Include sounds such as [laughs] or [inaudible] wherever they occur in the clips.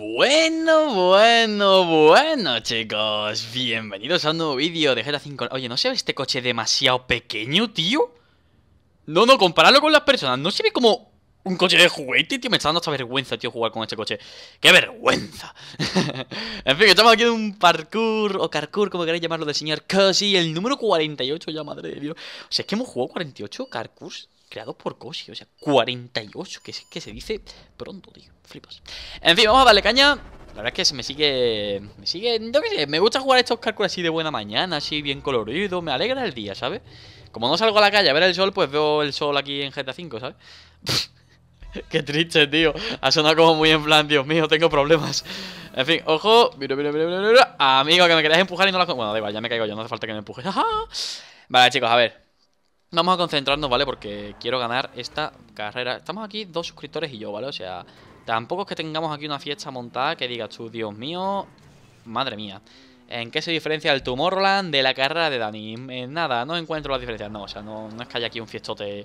Bueno, bueno, bueno, chicos. Bienvenidos a un nuevo vídeo de GTA 5. Oye, ¿no se ve este coche demasiado pequeño, tío? No, no, compararlo con las personas. ¿No se ve como un coche de juguete, tío? Me está dando esta vergüenza, tío, jugar con este coche. ¡Qué vergüenza! [laughs] en fin, estamos aquí en un parkour o carcour, como queréis llamarlo, del señor Cosi, el número 48, ya madre de Dios. O sea, es que hemos jugado 48 carcours creado por Koshi, o sea, 48, que, se, que se dice pronto, tío, flipas. En fin, vamos a darle caña. La verdad es que se me sigue, me sigue, no sé, me gusta jugar estos cálculos así de buena mañana, así bien colorido, me alegra el día, ¿sabes? Como no salgo a la calle a ver el sol, pues veo el sol aquí en GTA 5, ¿sabes? [laughs] Qué triste, tío. Ha sonado como muy en plan, Dios mío, tengo problemas. En fin, ojo. Mira, mira, mira, mira, Amigo, que me querías empujar y no la... Bueno, da igual, ya me caigo yo, no hace falta que me empujes [laughs] vale, chicos, a ver. Vamos a concentrarnos, ¿vale? Porque quiero ganar esta carrera. Estamos aquí dos suscriptores y yo, ¿vale? O sea, tampoco es que tengamos aquí una fiesta montada que digas tú, Dios mío, madre mía. ¿En qué se diferencia el Tomorrowland de la carrera de Dani? En eh, nada, no encuentro las diferencias. No, o sea, no, es que haya aquí un fiestote...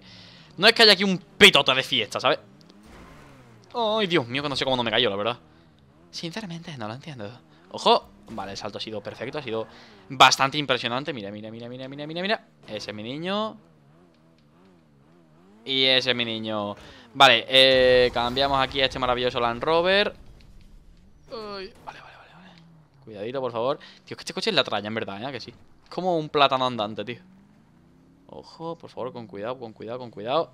No es que haya aquí un pitote de fiesta, ¿sabes? Ay, Dios mío, que no sé cómo no me cayó, la verdad. Sinceramente, no lo entiendo. ¡Ojo! Vale, el salto ha sido perfecto, ha sido bastante impresionante. Mira, mira, mira, mira, mira, mira, mira. Ese es mi niño. Y ese es mi niño. Vale, eh, cambiamos aquí a este maravilloso Land Rover. vale, vale, vale, Cuidadito, por favor. Tío, que este coche es la traña en verdad, ¿eh? Que sí. Es como un plátano andante, tío. Ojo, por favor, con cuidado, con cuidado, con cuidado.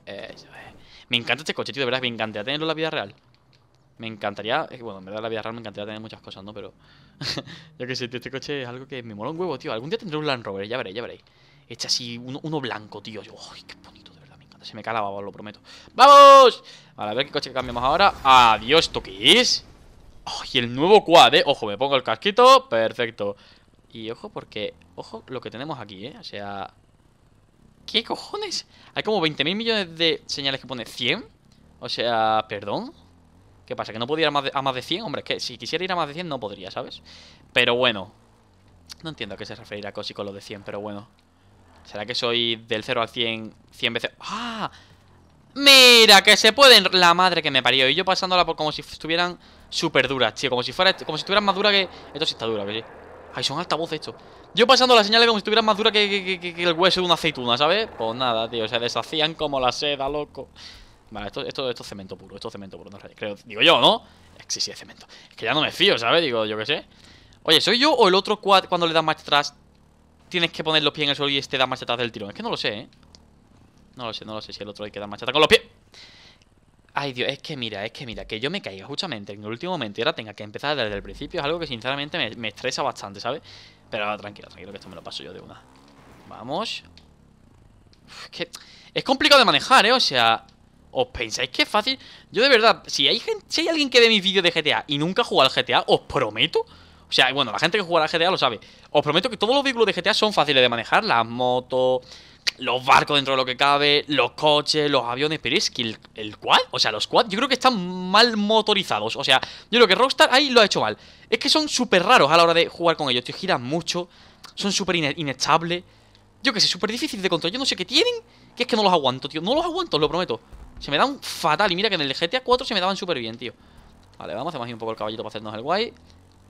Me encanta este coche, tío, de verdad, me encantaría tenerlo en la vida real. Me encantaría, bueno, en verdad la vida real me encantaría tener muchas cosas, ¿no? Pero [laughs] yo que sé, tío, este coche es algo que me mola un huevo, tío. Algún día tendré un Land Rover, ya veréis, ya veréis. Este así, uno, blanco, tío. Uy, qué bonito! Se me calaba, os lo prometo ¡Vamos! Vale, a ver qué coche cambiamos ahora ¡Adiós! ¿Esto qué es? y el nuevo quad, ¿eh? Ojo, me pongo el casquito Perfecto Y ojo porque... Ojo lo que tenemos aquí, ¿eh? O sea... ¿Qué cojones? Hay como 20.000 millones de señales que pone 100 O sea... ¿Perdón? ¿Qué pasa? ¿Que no puedo ir a más, de, a más de 100? Hombre, es que si quisiera ir a más de 100 no podría, ¿sabes? Pero bueno No entiendo a qué se referirá Cosi con lo de 100, pero bueno ¿Será que soy del 0 al 100 100 veces? ¡Ah! ¡Mira! Que se pueden... La madre que me parió. Y yo pasándola como si estuvieran súper duras, tío. Como si fuera... Como si estuvieran más duras que... Esto sí está duro. que sí. Ay, son altavoces estos Yo pasando las señales como si estuvieran más duras que, el hueso de una aceituna, ¿sabes? Pues nada, tío. Se deshacían como la seda, loco. Vale, esto, esto, es cemento puro. Esto es cemento puro. No, creo, digo yo, ¿no? Sí, sí, es cemento. Es que ya no me fío, ¿sabes? Digo, yo qué sé. Oye, ¿soy yo o el otro quad cuando le da más atrás tienes que poner los pies en el suelo y este da más del tirón. Es que no lo sé, ¿eh? No lo sé, no lo sé si el otro hay que dar chatas con los pies. Ay, Dios, es que mira, es que mira, que yo me caiga justamente en el último momento y ahora tenga que empezar desde el principio es algo que sinceramente me, estresa bastante, ¿sabes? Pero ahora, tranquilo, tranquilo, que esto me lo paso yo de una. Vamos. es complicado de manejar, ¿eh? O sea, ¿os pensáis que es fácil? Yo de verdad, si hay, gente, si hay alguien que ve mis vídeos de GTA y nunca ha jugado al GTA, os prometo o sea, bueno, la gente que juega a GTA lo sabe. Os prometo que todos los vehículos de GTA son fáciles de manejar. Las motos, los barcos dentro de lo que cabe, los coches, los aviones. Pero es que el, el o sea, los quad, yo creo que están mal motorizados. O sea, yo creo que Rockstar ahí lo ha hecho mal. Es que son súper raros a la hora de jugar con ellos. Te giran mucho, son súper inestables. Yo que sé, súper difícil de controlar. Yo no sé qué tienen, que es que no los aguanto, tío. No los aguanto, lo prometo. Se me dan fatal. Y mira que en el GTA 4 se me daban súper bien, tío. Vale, vamos a hacer un poco el caballito para hacernos el guay.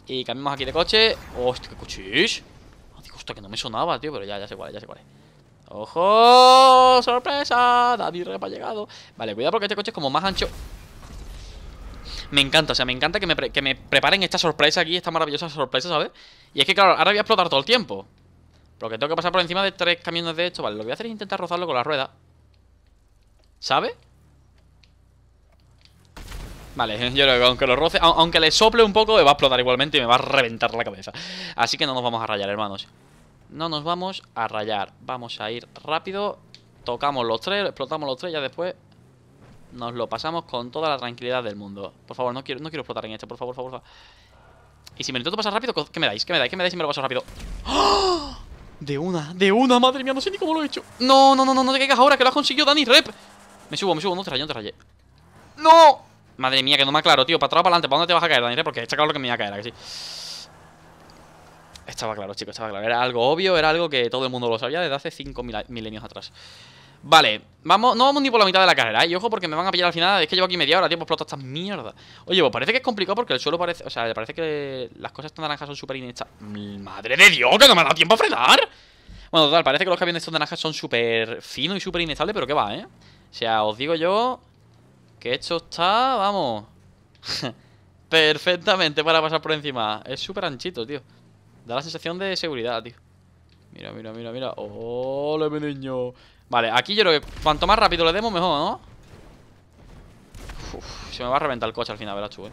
Y cambiamos aquí de coche. ¡Hostia, qué coche ah, hostia, que no me sonaba, tío. Pero ya, ya sé cuál, ya sé cuál ¡Ojo! ¡Sorpresa! David Rep ha llegado. Vale, cuidado porque este coche es como más ancho. Me encanta, o sea, me encanta que me, preparen esta sorpresa aquí, esta maravillosa sorpresa, ¿sabes? Y es que, claro, ahora voy a explotar todo el tiempo. lo que tengo que pasar por encima de tres camiones de hecho Vale, lo voy a hacer es intentar rozarlo con la rueda. ¿Sabes? Vale, [laughs] yo creo que aunque lo roce, aunque le sople un poco, me va a explotar igualmente y me va a reventar la cabeza. Así que no nos vamos a rayar, hermanos. No nos vamos a rayar. Vamos a ir rápido. Tocamos los tres, explotamos los tres, ya después nos lo pasamos con toda la tranquilidad del mundo. Por favor, no quiero, no quiero explotar en este, por favor, por favor. Y si me lo intento pasar rápido, ¿qué me dais? ¿Qué me dais? ¿Qué me dais si me lo paso rápido? ¡Ah! De una, de una, madre mía, no sé ni cómo lo he hecho. No, no, no, no, no te caigas ahora, que lo has conseguido, Dani, rep. Me subo, me subo, no te rayé, no te rayé. ¡No! Madre mía, que no me aclaro, tío. Para atrás, para adelante. ¿Para dónde te vas a caer, Daniel? Porque está claro que me iba a caer, que sí? Estaba claro, chicos, estaba claro. Era algo obvio, era algo que todo el mundo lo sabía desde hace 5 milenios atrás. Vale, vamos, no vamos ni por la mitad de la carrera, ¿eh? Y ojo porque me van a pillar al final, es que llevo aquí media hora, tío, pues explota estas mierdas. Oye, pues parece que es complicado porque el suelo parece... O sea, parece que las cosas tan naranjas son súper inestables. Mm, ¡Madre de Dios, que no me ha dado tiempo a frenar! Bueno, total, parece que los camiones de naranjas son súper finos y súper inestables, pero que va, ¿eh? O sea, os digo yo... Que esto está, vamos [laughs] Perfectamente para pasar por encima Es súper anchito, tío Da la sensación de seguridad, tío Mira, mira, mira, mira ¡Ole, mi niño! Vale, aquí yo creo que cuanto más rápido le demos, mejor, ¿no? se me va a reventar el coche al final, verás tú, eh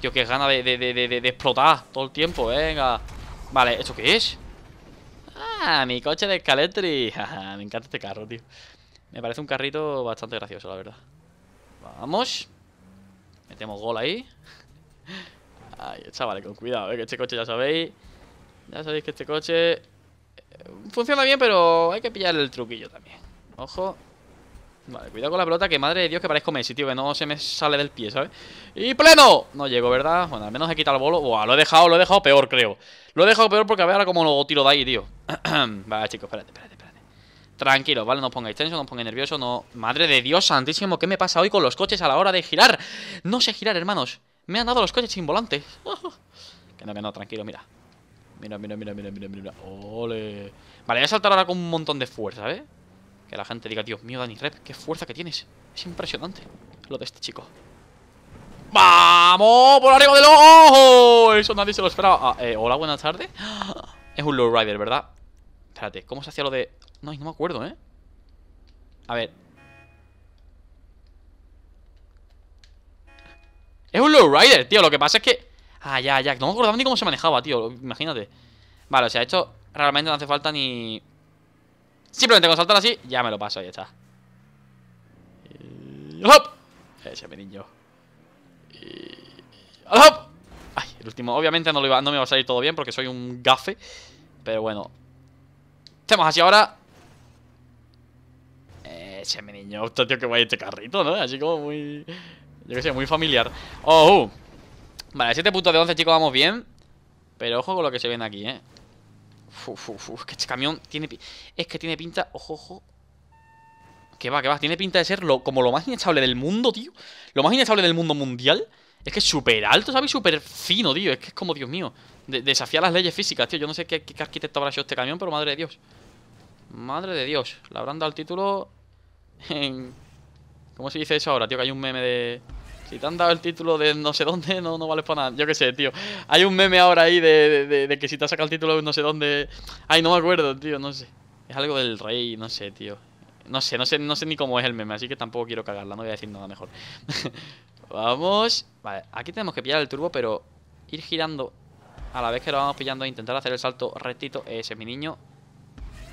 Tío, qué gana de, de, explotar todo el tiempo, eh, venga Vale, ¿esto qué es? Ah, mi coche de Scaletri [laughs] Me encanta este carro, tío Me parece un carrito bastante gracioso, la verdad Vamos. Metemos gol ahí. ay chavales, con cuidado, eh, que este coche ya sabéis. Ya sabéis que este coche eh, funciona bien, pero hay que pillar el truquillo también. Ojo. Vale, cuidado con la pelota, que madre de Dios que parezco Messi, tío, que no se me sale del pie, ¿sabes? ¡Y pleno! No llego, ¿verdad? Bueno, al menos he quitado el bolo. Buah, lo he dejado, lo he dejado peor, creo. Lo he dejado peor porque a ver ahora cómo lo tiro de ahí, tío. [clears throat] vale, chicos, espérate, espérate. Tranquilo, ¿vale? No pongáis tenso, no pongáis nervioso, no... Madre de Dios santísimo, ¿qué me pasa hoy con los coches a la hora de girar? No sé girar, hermanos. Me han dado los coches sin volante. [laughs] que no, que no, tranquilo, mira. Mira, mira, mira, mira, mira, mira. Ole. Vale, voy a saltar ahora con un montón de fuerza, ¿eh? Que la gente diga, Dios mío, Dani Rep, qué fuerza que tienes. Es impresionante lo de este chico. ¡Vamos! ¡Por arriba del ojo! Eso nadie se lo esperaba. Ah, eh, hola, buenas tardes. [gasps] Es un lowrider, ¿verdad? Espérate, ¿cómo se hacía lo de no, no me acuerdo, ¿eh? A ver. Es un lowrider, tío. Lo que pasa es que... Ah, ya, ya. No me acordaba ni cómo se manejaba, tío. Imagínate. Vale, o sea, esto realmente no hace falta ni... Simplemente con saltar así, ya me lo paso. Ahí está. ¡Hop! Ese niño. ¡Hop! Ay, el último. Obviamente no, me va a salir todo bien porque soy un gafe. Pero bueno. estamos así ahora ese mi niño, hostia, tío, que guay este carrito, ¿no? Así como muy... Yo qué sé, muy familiar ¡Oh! Uh. Vale, 7 puntos de 11, chicos, vamos bien Pero ojo con lo que se ven aquí, ¿eh? Uf, uf, uf, que este camión tiene... Es que tiene pinta... Ojo, ojo Que va, qué va, tiene pinta de ser como lo más inestable del mundo, tío Lo más inestable del mundo mundial es que es súper alto, ¿sabes? Súper fino, tío. Es que es como, Dios mío. desafía las leyes físicas, tío. Yo no sé qué, arquitecto habrá hecho este camión, pero madre de Dios. Madre de Dios. Le habrán dado el título ¿Cómo se dice eso ahora, tío? Que hay un meme de... Si te han dado el título de no sé dónde, no, no para nada. Yo qué sé, tío. Hay un meme ahora ahí de, de, que si te has sacado el título de no sé dónde... Ay, no me acuerdo, tío, no sé. Es algo del rey, no sé, tío. No sé, no sé, no sé ni cómo es el meme, así que tampoco quiero cagarla, no voy a decir nada mejor. [laughs] vamos. Vale, aquí tenemos que pillar el turbo, pero ir girando a la vez que lo vamos pillando e intentar hacer el salto rectito. Ese mi niño.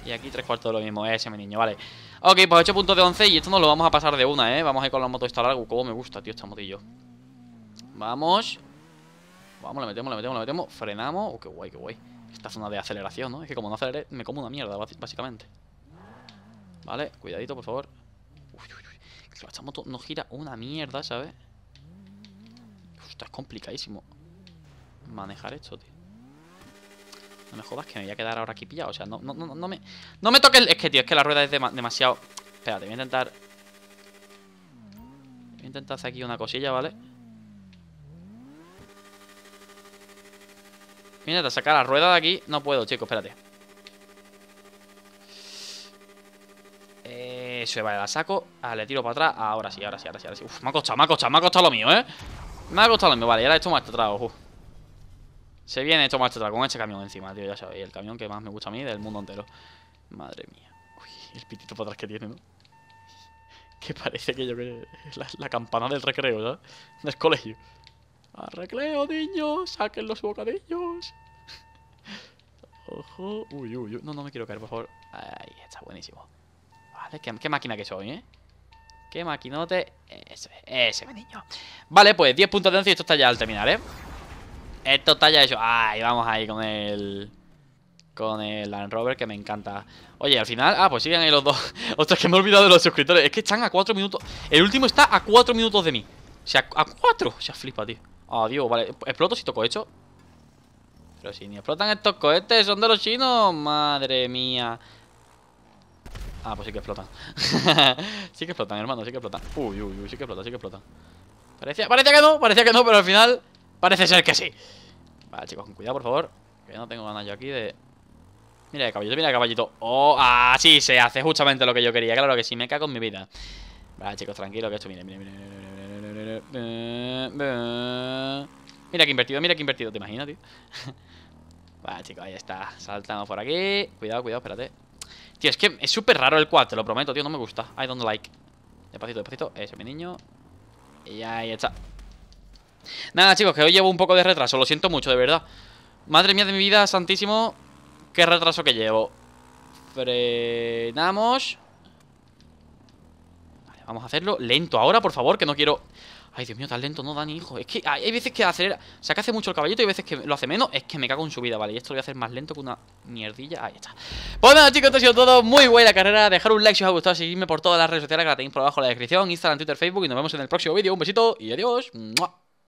Y aquí tres cuartos de lo mismo, ese es mi niño, vale. Ok, pues 8 puntos de 11 y esto nos lo vamos a pasar de una, ¿eh? Vamos a ir con la moto esta larga. Como me gusta, tío, esta motillo. Vamos. Vamos, la metemos, la metemos, la metemos. Frenamos. Oh, qué guay, qué guay. Esta zona de aceleración, ¿no? Es que como no acelere, me como una mierda, básicamente. Vale, cuidadito, por favor. Uy, uy, uy. Esta moto no gira una mierda, ¿sabes? es complicadísimo manejar esto, tío. No me jodas que me voy a quedar ahora aquí pillado. O sea, no, no, no, no me. No me toque Es que, tío, es que la rueda es demasiado. Espérate, voy a intentar. Voy a intentar hacer aquí una cosilla, ¿vale? Voy a intentar sacar la rueda de aquí. No puedo, chicos, espérate. Eso, vale, la saco. Ah, le tiro para atrás. Ahora sí, ahora sí, ahora sí, ahora sí. Uf, me ha costado, me ha costado, me ha costado lo mío, ¿eh? Me ha costado lo mío, vale, ahora esto más atrás, ojo. Se viene esto marcha con este camión encima, tío, ya sabéis. El camión que más me gusta a mí del mundo entero. Madre mía. Uy, el pitito para atrás que tiene, ¿no? Que parece que yo que... La, campana del recreo, ¿sabes? Del colegio. ¡A recreo, niños! ¡Saquen los bocadillos! Ojo. Uy, uy, uy. No, no me quiero caer, por favor. Ahí, está buenísimo. Vale, qué, máquina que soy, ¿eh? Qué maquinote. Ese, ese, niño. Vale, pues 10 puntos de 11 y esto está ya al terminar, ¿eh? Esto está ya hecho. Ay, vamos ahí con el... Con el Land Rover que me encanta Oye, al final... Ah, pues siguen ahí los dos [laughs] Ostras, que me he olvidado de los suscriptores Es que están a 4 minutos El último está a 4 minutos de mí O sea, a 4 Se ha flipa, tío Ah, oh, Dios, vale Exploto si toco hecho Pero si ni explotan estos cohetes Son de los chinos Madre mía Ah, pues sí que explotan [laughs] Sí que explotan, hermano, sí que explotan Uy, uy, uy, sí que explotan, sí que explotan Parecía, parecía que no, parecía que no Pero al final Parece ser que sí. Vale, chicos, con cuidado, por favor. Que no tengo ganas yo aquí de... Mira el caballito, mira el caballito. Oh, así se hace justamente lo que yo quería. Claro que sí, me cago en mi vida. Vale, chicos, tranquilo que esto... Mira, mira, mira, mira. qué invertido, mira que invertido. ¿Te imaginas, tío? vale, chicos, ahí está. Saltando por aquí. Cuidado, cuidado, espérate. Tío, es que es súper raro el quad, te lo prometo, tío. No me gusta. I don't like. Despacito, despacito. ese mi niño. Y ahí está. Nada, chicos, que hoy llevo un poco de retraso, lo siento mucho, de verdad. Madre mía de mi vida, santísimo, qué retraso que llevo. Frenamos. vamos a hacerlo lento ahora, por favor, que no quiero... Ay, Dios mío, tan lento, no, ni hijo. Es que hay veces que acelera... Se hace mucho el caballito y hay veces que lo hace menos. Es que me cago en su vida, ¿vale? Y esto lo voy a hacer más lento que una mierdilla. Ahí está. Pues nada, chicos, esto ha sido todo. Muy buena carrera. Dejar un like si os ha gustado. Seguidme por todas las redes sociales que la tenéis por abajo en la descripción. Instagram, Twitter, Facebook. Y nos vemos en el próximo vídeo. Un besito y adiós.